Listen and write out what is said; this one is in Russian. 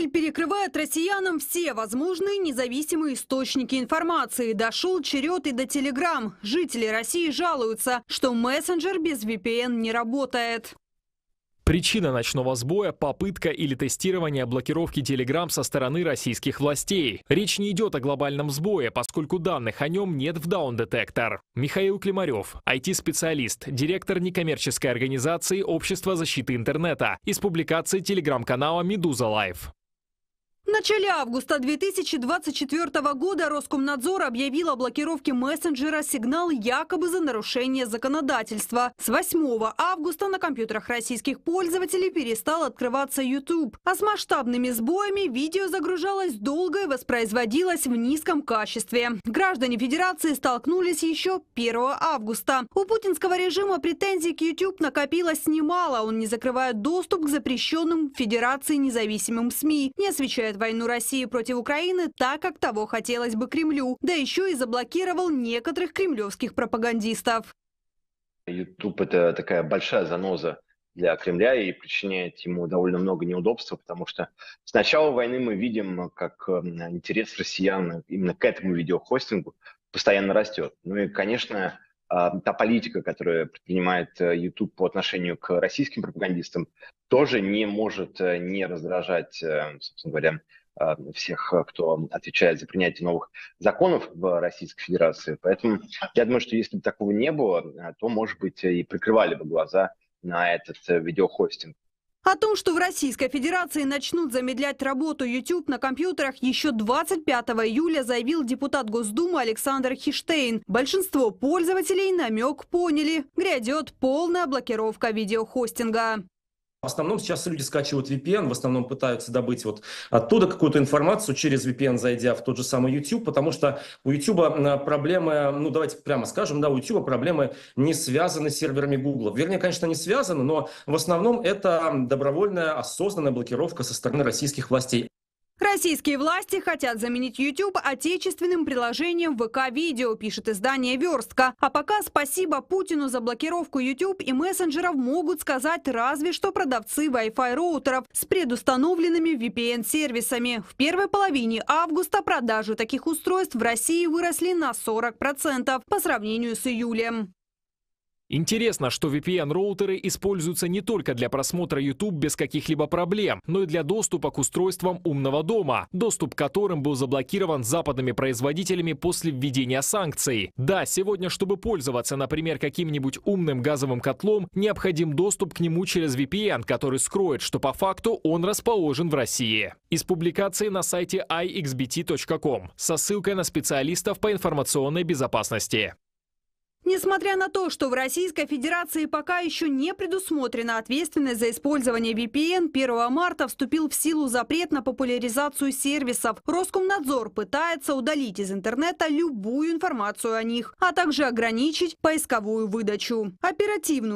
Кремль перекрывает россиянам все возможные независимые источники информации. Дошел черед и до Телеграм. Жители России жалуются, что мессенджер без VPN не работает. Причина ночного сбоя – попытка или тестирование блокировки Telegram со стороны российских властей. Речь не идет о глобальном сбое, поскольку данных о нем нет в Down Detector. Михаил Климарев, IT-специалист, директор некоммерческой организации Общества защиты интернета» из публикации телеграм-канала «Медуза Лайф». В начале августа 2024 года Роскомнадзор объявил о блокировке мессенджера «Сигнал» якобы за нарушение законодательства. С 8 августа на компьютерах российских пользователей перестал открываться YouTube, а с масштабными сбоями видео загружалось долго и воспроизводилось в низком качестве. Граждане Федерации столкнулись еще 1 августа. У путинского режима претензий к YouTube накопилось немало. Он не закрывает доступ к запрещенным Федерации независимым СМИ, не освещает войну России против Украины так, как того хотелось бы Кремлю, да еще и заблокировал некоторых кремлевских пропагандистов. YouTube – это такая большая заноза для Кремля и причиняет ему довольно много неудобства, потому что с начала войны мы видим, как эм, интерес россиян именно к этому видеохостингу постоянно растет. Ну и, конечно, а, та политика, которую предпринимает YouTube э, по отношению к российским пропагандистам, тоже не может э, не раздражать, э, собственно говоря, Э, всех, э, кто отвечает за принятие новых законов в Российской Федерации. Поэтому я думаю, что если бы такого не было, э, то, может быть, и прикрывали бы глаза на этот видеохостинг. О том, что в Российской Федерации начнут замедлять работу YouTube на компьютерах, еще 25 июля заявил депутат Госдумы Александр Хиштейн. Большинство пользователей намек поняли. Грядет полная блокировка видеохостинга. В основном сейчас люди скачивают VPN, в основном пытаются добыть вот оттуда какую-то информацию через VPN, зайдя в тот же самый YouTube, потому что у YouTube проблемы, ну давайте прямо скажем, да, у YouTube проблемы не связаны с серверами Google. Вернее, конечно, не связаны, но в основном это добровольная, осознанная блокировка со стороны российских властей. Российские власти хотят заменить YouTube отечественным приложением ВК-видео, пишет издание «Верстка». А пока спасибо Путину за блокировку YouTube и мессенджеров могут сказать разве что продавцы Wi-Fi роутеров с предустановленными VPN-сервисами. В первой половине августа продажи таких устройств в России выросли на 40% по сравнению с июлем. Интересно, что VPN-роутеры используются не только для просмотра YouTube без каких-либо проблем, но и для доступа к устройствам умного дома, доступ к которым был заблокирован западными производителями после введения санкций. Да, сегодня, чтобы пользоваться, например, каким-нибудь умным газовым котлом, необходим доступ к нему через VPN, который скроет, что по факту он расположен в России. Из публикации на сайте ixbt.com со ссылкой на специалистов по информационной безопасности. Несмотря на то, что в Российской Федерации пока еще не предусмотрена ответственность за использование VPN, 1 марта вступил в силу запрет на популяризацию сервисов. Роскомнадзор пытается удалить из интернета любую информацию о них, а также ограничить поисковую выдачу. Оперативную